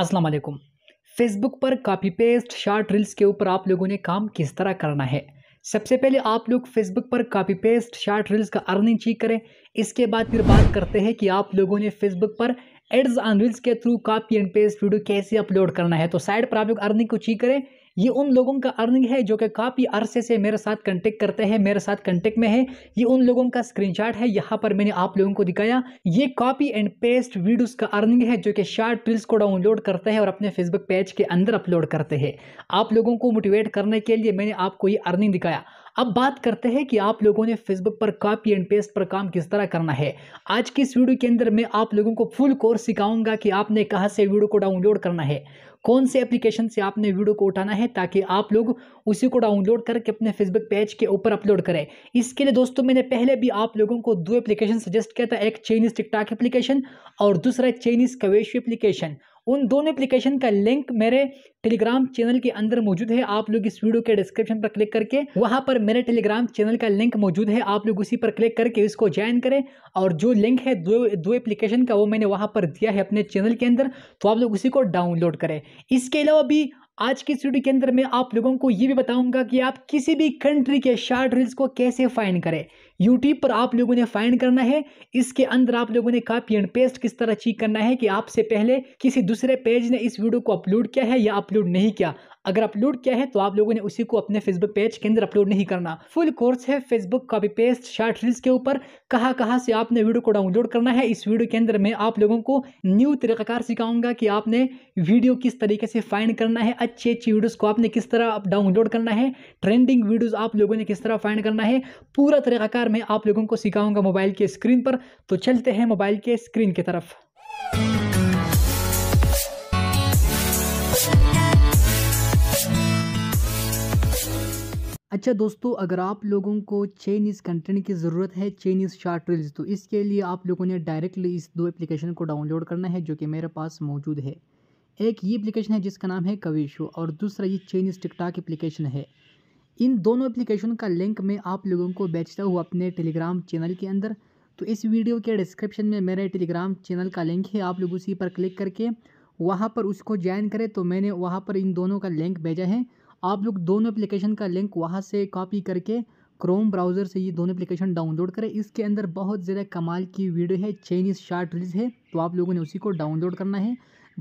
अस्सलाम वालेकुम फेसबुक पर कापी पेस्ट शार्ट रील्स के ऊपर आप लोगों ने काम किस तरह करना है सबसे पहले आप लोग फेसबुक पर कापी पेस्ट शार्ट रील्स का अर्निंग चेक करें इसके बाद फिर बात करते हैं कि आप लोगों ने फेसबुक पर एड्स ऑन रील्स के through copy and paste video कैसे अपलोड करना है तो साइड पर आप लोग अर्निंग को चेक करें ये उन लोगों का अर्निंग है जो कि काफ़ी अरसे से मेरे साथ कंटेक्ट करते हैं मेरे साथ कंटेक्ट में है ये उन लोगों का स्क्रीनशॉट है यहाँ पर मैंने आप लोगों को दिखाया ये कॉपी एंड पेस्ट वीडियोस का अर्निंग है जो कि शार्ट रील्स को डाउनलोड करते हैं और अपने फेसबुक पेज के अंदर अपलोड करते हैं आप लोगों को मोटिवेट करने के लिए मैंने आपको ये अर्निंग दिखाया अब बात करते हैं कि आप लोगों ने फेसबुक पर कॉपी एंड पेस्ट पर काम किस तरह करना है आज की इस वीडियो के अंदर मैं आप लोगों को फुल कोर्स सिखाऊंगा कि आपने कहाँ से वीडियो को डाउनलोड करना है कौन से एप्लीकेशन से आपने वीडियो को उठाना है ताकि आप लोग उसी को डाउनलोड करके अपने फेसबुक पेज के ऊपर अपलोड करें इसके लिए दोस्तों मैंने पहले भी आप लोगों को दो एप्लीकेशन सजेस्ट किया था एक चाइनीज़ टिकटॉक एप्लीकेशन और दूसरा चाइनीज़ कवेश एप्लीकेशन उन दोनों एप्लीकेशन का लिंक मेरे टेलीग्राम चैनल के अंदर मौजूद है आप लोग इस वीडियो के डिस्क्रिप्शन पर क्लिक करके वहाँ पर मेरे टेलीग्राम चैनल का लिंक मौजूद है आप लोग उसी पर क्लिक करके इसको ज्वाइन करें और जो लिंक है दो दो एप्लीकेशन का वो मैंने वहाँ पर दिया है अपने चैनल के अंदर तो आप लोग उसी को डाउनलोड करें इसके अलावा भी आज की इस वीडियो के अंदर मैं आप लोगों को ये भी बताऊंगा कि आप किसी भी कंट्री के शार्ट रील्स को कैसे फाइन करें यूट्यूब पर आप लोगों ने फाइंड करना है इसके अंदर आप लोगों ने कापी एंड पेस्ट किस तरह चेक करना है कि आपसे पहले किसी दूसरे पेज ने इस वीडियो को अपलोड किया है या अपलोड नहीं किया अगर अपलोड किया है तो आप लोगों ने उसी को अपने फेसबुक पेज के अंदर अपलोड नहीं करना फुल कोर्स है Facebook copy paste short reels के ऊपर कहाँ कहाँ से आपने वीडियो को डाउनलोड करना है इस वीडियो के अंदर मैं आप लोगों को न्यू तरीकाकार सिखाऊंगा कि आपने वीडियो किस तरीके से फाइंड करना है अच्छी अच्छी वीडियोज़ को आपने किस तरह डाउनलोड करना है ट्रेंडिंग वीडियोज़ आप लोगों ने किस तरह फाइंड करना है पूरा तरीकाकार मैं आप लोगों को सिखाऊंगा मोबाइल के स्क्रीन पर तो चलते हैं मोबाइल के स्क्रीन की तरफ अच्छा दोस्तों अगर आप लोगों को चेनीज़ कंटेंट की ज़रूरत है चेनीज़ शार्ट रील्स तो इसके लिए आप लोगों ने डायरेक्टली इस दो एप्लीकेशन को डाउनलोड करना है जो कि मेरे पास मौजूद है एक ये एप्लीकेशन है जिसका नाम है कविशो और दूसरा ये चेनीज़ टिकट एप्लीकेशन है इन दोनों एप्लीकेशन का लिंक मैं आप लोगों को बेचता हूँ अपने टेलीग्राम चैनल के अंदर तो इस वीडियो के डिस्क्रिप्शन में मेरे टेलीग्राम चैनल का लिंक है आप लोग उसी पर क्लिक करके वहाँ पर उसको ज्वाइन करें तो मैंने वहाँ पर इन दोनों का लिंक भेजा है आप लोग दोनों एप्लीकेशन का लिंक वहाँ से कॉपी करके क्रोम ब्राउज़र से ये दोनों एप्लीकेशन डाउनलोड करें इसके अंदर बहुत ज़्यादा कमाल की वीडियो है चाइनीज़ शार्ट रील्स है तो आप लोगों ने उसी को डाउनलोड करना है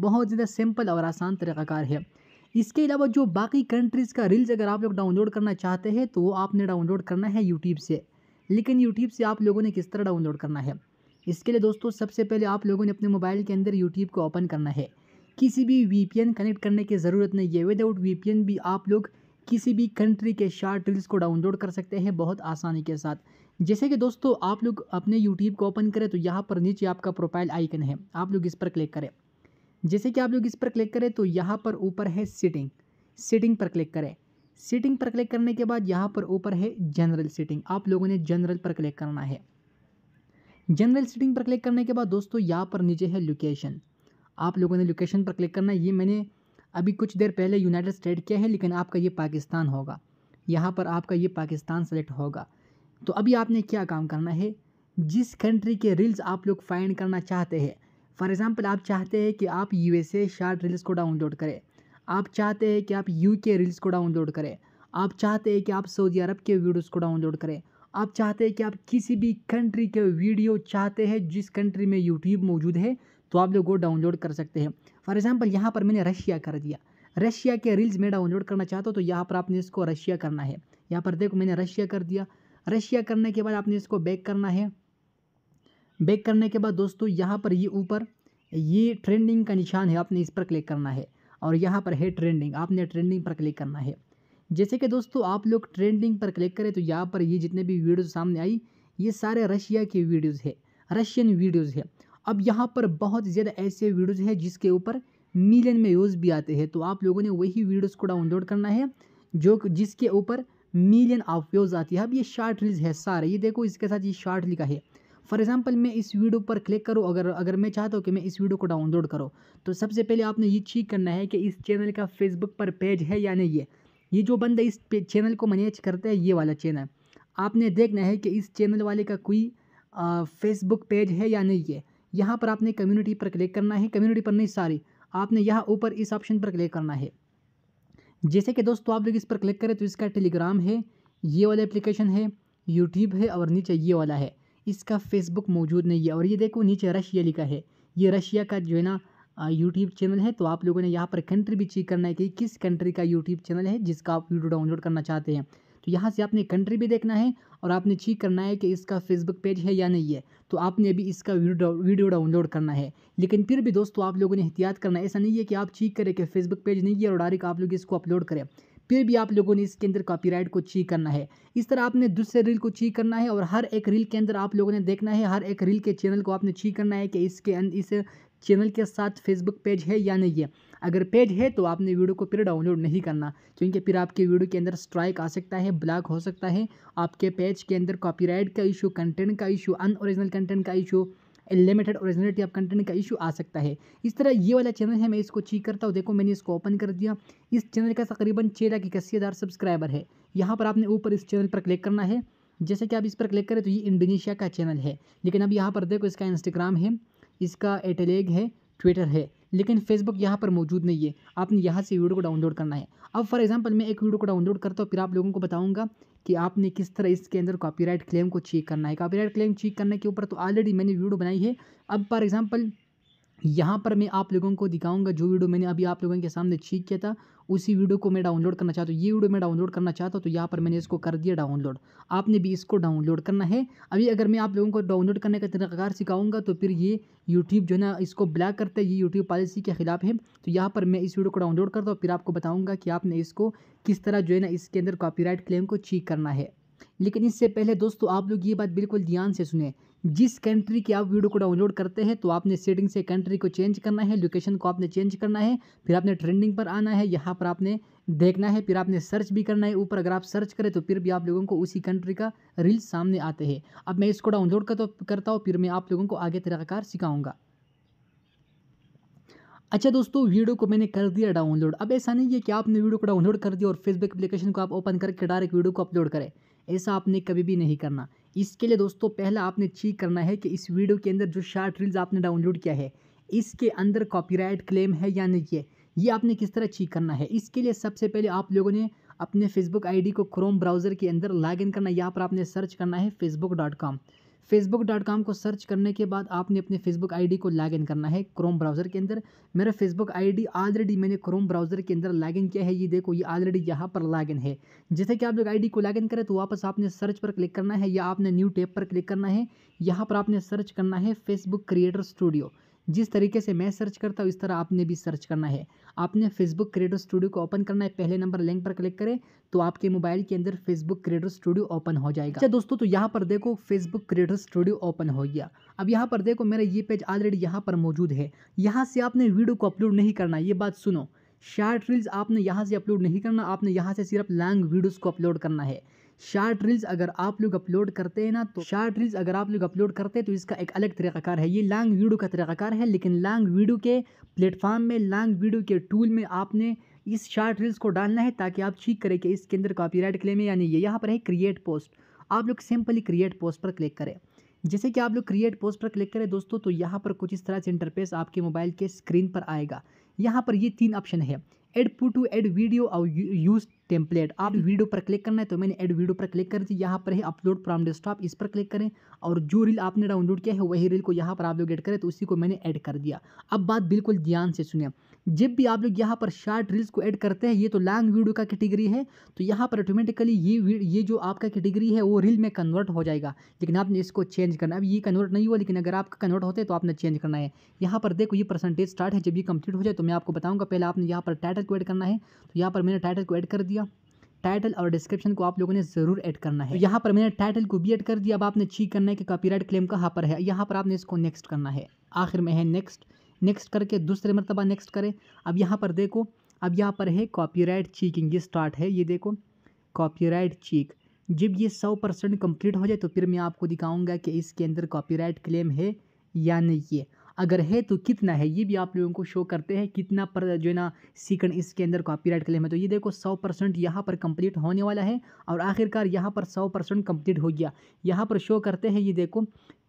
बहुत ज़्यादा सिंपल और आसान तरीक़ाकार है इसके अलावा जो बाकी कंट्रीज़ का रील्स अगर आप लोग डाउनलोड करना चाहते हैं तो वो आपने डाउनलोड करना है यूट्यूब से लेकिन यूट्यूब से आप लोगों ने किस तरह डाउनलोड करना है इसके लिए दोस्तों सबसे पहले आप लोगों ने अपने मोबाइल के अंदर यूट्यूब को ओपन करना है किसी भी वी कनेक्ट करने की ज़रूरत नहीं है विदाउट वी भी आप लोग किसी भी कंट्री के शार्ट रील्स को डाउनलोड कर सकते हैं बहुत आसानी के साथ जैसे कि दोस्तों आप लोग अपने यूट्यूब को ओपन करें तो यहाँ पर नीचे आपका प्रोफाइल आइकन है आप लोग इस पर क्लिक करें जैसे कि आप लोग इस पर क्लिक करें तो यहाँ पर ऊपर है सीटिंग सीटिंग पर क्लिक करें सीटिंग पर क्लिक करने के बाद यहाँ पर ऊपर है जनरल सीटिंग आप लोगों ने जनरल पर क्लिक करना है जनरल सीटिंग पर क्लिक करने के बाद दोस्तों यहाँ पर नीचे है लोकेशन आप लोगों ने लोकेशन पर क्लिक करना ये मैंने अभी कुछ देर पहले यूनाइटेड स्टेट किया है लेकिन आपका ये पाकिस्तान होगा यहाँ पर आपका ये पाकिस्तान सेलेक्ट होगा तो अभी आपने क्या काम करना है जिस कंट्री के रील्स आप लोग फाइंड करना चाहते हैं फॉर एग्ज़ाम्पल आप चाहते हैं कि आप U S A short reels को डाउनलोड करें आप चाहते हैं कि आप यू के रील्स को डाउनलोड करें आप चाहते हैं कि आप सऊदी अरब के वीडियोस को डाउनलोड करें आप चाहते हैं कि आप किसी भी कंट्री के वीडियो चाहते हैं जिस कंट्री में यूट्यूब मौजूद है तो आप लोग वो डाउनलोड कर सकते हैं फॉर एग्ज़ाम्पल यहाँ पर मैंने रशिया कर दिया रशिया के रील्स में डाउनलोड करना चाहता हूँ तो यहाँ पर आपने इसको रशिया करना है यहाँ पर देखो मैंने रशिया कर दिया रशिया करने के बाद आपने इसको बैक करना है बैक करने के बाद दोस्तों यहाँ पर ये ऊपर ये ट्रेंडिंग का निशान है आपने इस पर क्लिक करना है और यहाँ पर है ट्रेंडिंग आपने ट्रेंडिंग पर क्लिक करना है जैसे कि दोस्तों आप लोग ट्रेंडिंग पर क्लिक करें तो यहाँ पर ये जितने भी वीडियोज़ सामने आई ये सारे रशिया के वीडियोज़ है रशियन वीडियोज़ है अब यहाँ पर बहुत ज़्यादा ऐसे वीडियोज़ हैं जिसके ऊपर मिलियन में व्यूज़ भी आते हैं तो आप लोगों ने वही वीडियोज़ को डाउनलोड करना है जो जिसके ऊपर मिलियन ऑफ व्यूज़ आती है अब ये शार्ट रील्स है सारे ये देखो इसके साथ ये शार्ट लिखा है फॉर एग्जाम्पल मैं इस वीडियो पर क्लिक करूँ अगर अगर मैं चाहता हूँ कि मैं इस वीडियो को डाउनलोड करूँ तो सबसे पहले आपने ये चेक करना है कि इस चैनल का फेसबुक पर पेज है या नहीं ये ये जो बंदा इस चैनल को मैनेज करता है ये वाला चैनल आपने देखना है कि इस चैनल वाले का कोई फेसबुक पेज है या नहीं है यहाँ पर आपने कम्युनिटी पर क्लिक करना है कम्युनिटी पर नहीं सारी आपने यहाँ ऊपर इस ऑप्शन पर क्लिक करना है जैसे कि दोस्तों आप लोग इस पर क्लिक करें तो इसका टेलीग्राम है ये वाला एप्लीकेशन है यूट्यूब है और नीचे ये वाला है इसका फेसबुक मौजूद नहीं है और ये देखो नीचे रशिया लिखा है ये रशिया का जो है ना यूट्यूब चैनल है तो आप लोगों ने यहाँ पर कंट्री भी चेक करना है कि किस कंट्री का यूट्यूब चैनल है जिसका आप वीडियो डाउनलोड करना चाहते हैं तो यहाँ से आपने कंट्री भी देखना है और आपने चेक करना है कि इसका फेसबुक पेज है या नहीं है तो आपने अभी इसका वीडियो डाउनलोड करना है लेकिन फिर भी दोस्तों आप लोगों ने एहतियात करना है ऐसा नहीं है कि आप चेक करें कि फेसबुक पेज नहीं है और डायरेक्ट आप लोग इसको अपलोड करें फिर भी आप लोगों ने इसके अंदर कॉपीराइट को चेक करना है इस तरह आपने दूसरे रील को चीक करना है और हर एक रील के अंदर आप लोगों ने देखना है हर एक रील के चैनल को आपने चीक करना है कि इसके इस चैनल के साथ फेसबुक पेज है या नहीं है अगर पेज है तो आपने वीडियो को फिर डाउनलोड नहीं करना क्योंकि फिर आपके वीडियो के अंदर स्ट्राइक आ सकता है ब्लॉक हो सकता है आपके पेज के अंदर कॉपीराइट का इशू कंटेंट का इशू अनओरिजिनल कंटेंट का issue limited originality of content का इशू आ सकता है इस तरह ये वाला चैनल है मैं इसको चीक करता हूँ देखो मैंने इसको ओपन कर दिया इस चैनल का तकरीबन छः लाख इक्यासी हज़ार सब्सक्राइबर है यहाँ पर आपने ऊपर इस चैनल पर क्लिक करना है जैसे कि आप इस पर क्लिक करें तो ये इंडोनेशिया का चैनल है लेकिन अब यहाँ पर देखो इसका इंस्टाग्राम है इसका एटेलेग है ट्विटर है लेकिन फेसबुक यहाँ पर मौजूद नहीं है आपने यहाँ से वीडियो को डाउनलोड करना है अब फॉर एग्जाम्पल मैं एक वीडियो को डाउनलोड करता हूँ फिर आप लोगों को बताऊँगा कि आपने किस तरह इसके अंदर कॉपीराइट क्लेम को चेक करना है कॉपीराइट क्लेम चेक करने के ऊपर तो ऑलरेडी मैंने वीडियो बनाई है अब फॉर एग्जाम्पल यहाँ पर मैं आप लोगों को दिखाऊंगा जो वीडियो मैंने अभी आप लोगों के सामने छीक किया था उसी वीडियो को मैं डाउनलोड करना चाहता हूँ ये वीडियो मैं डाउनलोड करना चाहता हूँ तो यहाँ पर मैंने इसको कर दिया डाउनलोड आपने भी इसको डाउनलोड करना है अभी अगर मैं आप लोगों को डाउनलोड करने का तरीकाकार सिखाऊंगा तो फिर ये यूट्यूब जो है ना इसको ब्लैक करते ये यूट्यूब पॉलिसी के खिलाफ है तो यहाँ पर मैं इस वीडियो को डाउनलोड करता हूँ फिर आपको बताऊँगा कि आपने इसको किस तरह जो है ना इसके अंदर कॉपीराइट क्लेम को चीक करना है लेकिन इससे पहले दोस्तों आप लोग ये बात बिल्कुल ध्यान से सुने जिस कंट्री की आप वीडियो को डाउनलोड करते हैं तो आपने सेटिंग से कंट्री को चेंज करना है लोकेशन को आपने चेंज करना है फिर आपने ट्रेंडिंग पर आना है यहाँ पर आपने देखना है फिर आपने सर्च भी करना है ऊपर अगर आप सर्च करें तो फिर भी आप लोगों को उसी कंट्री का रील सामने आते हैं अब मैं इसको डाउनलोड कर तो करता हूँ फिर मैं आप लोगों को आगे तरीक़ाकार सिखाऊँगा अच्छा दोस्तों वीडियो को मैंने कर दिया डाउनलोड अब ऐसा नहीं है कि आपने वीडियो को डाउनलोड कर दिया और फेसबुक एप्लीकेशन को आप ओपन करके डायरेक्ट वीडियो को अपलोड करें ऐसा आपने कभी भी नहीं करना इसके लिए दोस्तों पहला आपने चेक करना है कि इस वीडियो के अंदर जो शार्ट रील्स आपने डाउनलोड किया है इसके अंदर कॉपीराइट क्लेम है या नहीं है ये आपने किस तरह चेक करना है इसके लिए सबसे पहले आप लोगों ने अपने फेसबुक आईडी को क्रोम ब्राउज़र के अंदर लॉगिन करना यहाँ पर आपने सर्च करना है Facebook dot com Facebook dot com को सर्च करने के बाद आपने अपने फेसबुक आईडी को लॉगिन करना है क्रोम ब्राउज़र के अंदर मेरा फेसबुक आईडी ऑलरेडी मैंने क्रोम ब्राउज़र के अंदर लॉग इन किया है ये देखो ये ऑलरेडी यहाँ पर लॉग इन है जैसे कि आप लोग आईडी को लॉग इन करें तो वापस आपने सर्च पर क्लिक करना है या आपने न्यू टेप पर क्लिक करना है यहाँ पर आपने सर्च करना है फेसबुक क्रिएटर स्टूडियो जिस तरीके से मैं सर्च करता हूँ इस तरह आपने भी सर्च करना है आपने फेसबुक क्रिएटर स्टूडियो को ओपन करना है पहले नंबर लिंक पर क्लिक करें तो आपके मोबाइल के अंदर फेसबुक क्रिएटर स्टूडियो ओपन हो जाएगा अच्छा दोस्तों तो यहाँ पर देखो फेसबुक क्रिएटर स्टूडियो ओपन हो गया अब यहाँ पर देखो मेरा ये पेज ऑलरेडी यहाँ पर मौजूद है यहाँ से आपने वीडियो को अपलोड नहीं करना ये बात सुनो शार्ट रील्स आपने यहाँ से अपलोड नहीं करना आपने यहाँ से सिर्फ लॉन्ग वीडियोज़ को अपलोड करना है शार्ट रील्स अगर आप लोग अपलोड करते हैं ना तो शार्ट रील्स अगर आप लोग अपलोड करते हैं तो इसका एक अलग तरीकाकार है ये लॉन्ग वीडियो का तरीकाकार है लेकिन लॉन्ग वीडियो के प्लेटफॉर्म में लॉन्ग वीडियो के टूल में आपने इस शार्ट रील्स को डालना है ताकि आप चीक करें कि इसके अंदर राइट क्लेम है यानी ये यहाँ पर है क्रिएट पोस्ट आप लोग सिंपली क्रिएट पोस्ट पर क्लिक करें जैसे कि आप लोग क्रिएट पोस्ट पर क्लिक करें दोस्तों तो यहाँ पर कुछ इस तरह से इंटरफेस आपके मोबाइल के स्क्रीन पर आएगा यहाँ पर ये तीन ऑप्शन है एड फोटो एड वीडियो और यूज टेम्पलेट आप वीडियो पर क्लिक करना है तो मैंने एड वीडियो पर क्लिक कर दी यहाँ पर है अपलोड फ्रॉम डेस्कटॉप इस पर क्लिक करें और जो रील आपने डाउनलोड किया है वही रील को यहाँ पर आप लोग एड करें तो उसी को मैंने ऐड कर दिया अब बात बिल्कुल ध्यान से सुने जब भी आप लोग यहाँ पर शार्ट रील्स को ऐड करते हैं ये तो लॉन्ग वीडियो का कैटेगरी है तो यहाँ पर ऑटोमेटिकली ये ये जो आपका कैटेगरी है वो रील में कन्वर्ट हो जाएगा लेकिन आपने इसको चेंज करना अब ये कन्वर्ट नहीं हुआ लेकिन अगर आपका कन्वर्ट होते तो आपने चेंज करना है यहाँ पर देखो ये परसेंटेज स्टार्ट है जब ये कंप्लीट हो जाए तो मैं आपको बताऊँगा पहले आपने यहाँ पर टाइटल को ऐड करना है तो यहाँ पर मैंने टाइटल को ऐड कर दिया टाइटल और डिस्क्रिप्शन को आप लोगों ने ज़रूर ऐड करना है तो यहाँ पर मैंने टाइटल को भी ऐड कर दिया अब आपने चीक करना है कि कॉपीराइट क्लेम कहाँ पर है यहाँ पर आपने इसको नेक्स्ट करना है आखिर में है नेक्स्ट नेक्स्ट करके दूसरे मरतबा नेक्स्ट करें अब यहाँ पर देखो अब यहाँ पर है कॉपीराइट चीकिंग ये स्टार्ट है ये देखो कॉपीराइट चीक जब ये सौ परसेंट कम्प्लीट हो जाए तो फिर मैं आपको दिखाऊंगा कि इसके अंदर कॉपीराइट क्लेम है या नहीं है अगर है तो कितना है ये भी आप लोगों को शो करते हैं कितना पर जो है ना सीकंड इसके अंदर कॉपीराइट क्लेम है तो ये देखो सौ परसेंट यहाँ पर कंप्लीट होने वाला है और आखिरकार यहाँ पर सौ परसेंट कम्प्लीट हो गया यहाँ पर शो करते हैं ये देखो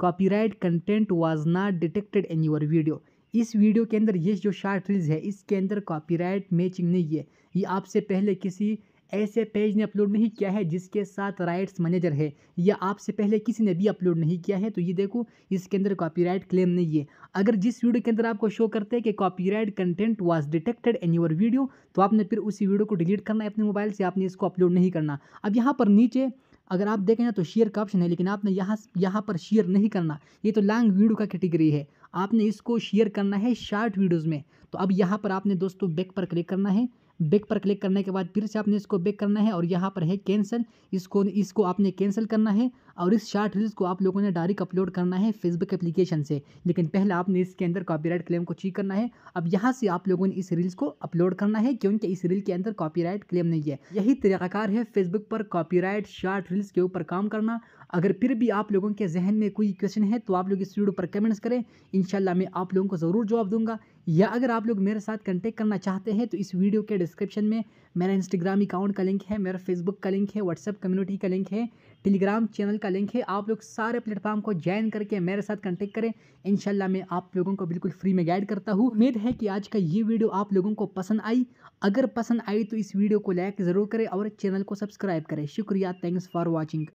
copyright content was not detected in your video इस वीडियो के अंदर ये जो शार्ट रील्स है इसके अंदर कॉपीराइट मैचिंग नहीं है ये आपसे पहले किसी ऐसे पेज ने अपलोड नहीं किया है जिसके साथ राइट्स मैनेजर है या आपसे पहले किसी ने भी अपलोड नहीं किया है तो ये देखो इसके अंदर कॉपीराइट क्लेम नहीं है अगर जिस वीडियो के अंदर आपको शो करते हैं कि copyright content was detected in your video तो आपने फिर उसी वीडियो को डिलीट करना है अपने मोबाइल से आपने इसको अपलोड नहीं करना अब यहाँ पर नीचे अगर आप देखें ना तो शेयर का ऑप्शन है लेकिन आपने यहाँ यहाँ पर शेयर नहीं करना ये तो लॉन्ग वीडियो का कैटेगरी है आपने इसको शेयर करना है शार्ट वीडियोज़ में तो अब यहाँ पर आपने दोस्तों बैक पर क्लिक करना है बैक पर क्लिक करने के बाद फिर से आपने इसको बैक करना है और यहाँ पर है कैंसिल इसको इसको आपने कैंसिल करना है और इस शार्ट रील्स को आप लोगों ने डायरेक्ट अपलोड करना है फेसबुक एप्लीकेशन से लेकिन पहले आपने इसके अंदर कॉपीराइट क्लेम को चेक करना है अब यहाँ से आप लोगों ने इस रील्स को अपलोड करना है क्योंकि इस रील के अंदर कॉपीराइट क्लेम नहीं है यही तरीकाकार है फेसबुक पर राइट शार्ट रील्स के ऊपर काम करना अगर फिर भी आप लोगों के जहन में कोई क्वेश्चन है तो आप लोग इस वीडियो पर कमेंट्स करें इन मैं आप लोगों को ज़रूर जवाब दूंगा या अगर आप लोग मेरे साथ कंटेक्ट करना चाहते हैं तो इस वीडियो के डिस्क्रिप्शन में मेरा इंस्टाग्राम अकाउंट का लिंक है मेरा फेसबुक का लिंक है व्हाट्सअप कम्युनिटी का लिंक है टेलीग्राम चैनल का लिंक है आप लोग सारे प्लेटफॉर्म को ज्वाइन करके मेरे साथ कंटेक्ट करें इनशाला मैं आप लोगों को बिल्कुल फ्री में गाइड करता हूँ उम्मीद है कि आज का ये वीडियो आप लोगों को पसंद आई अगर पसंद आई तो इस वीडियो को लाइक ज़रूर करें और चैनल को सब्सक्राइब करें शुक्रिया थैंक्स फॉर वॉचिंग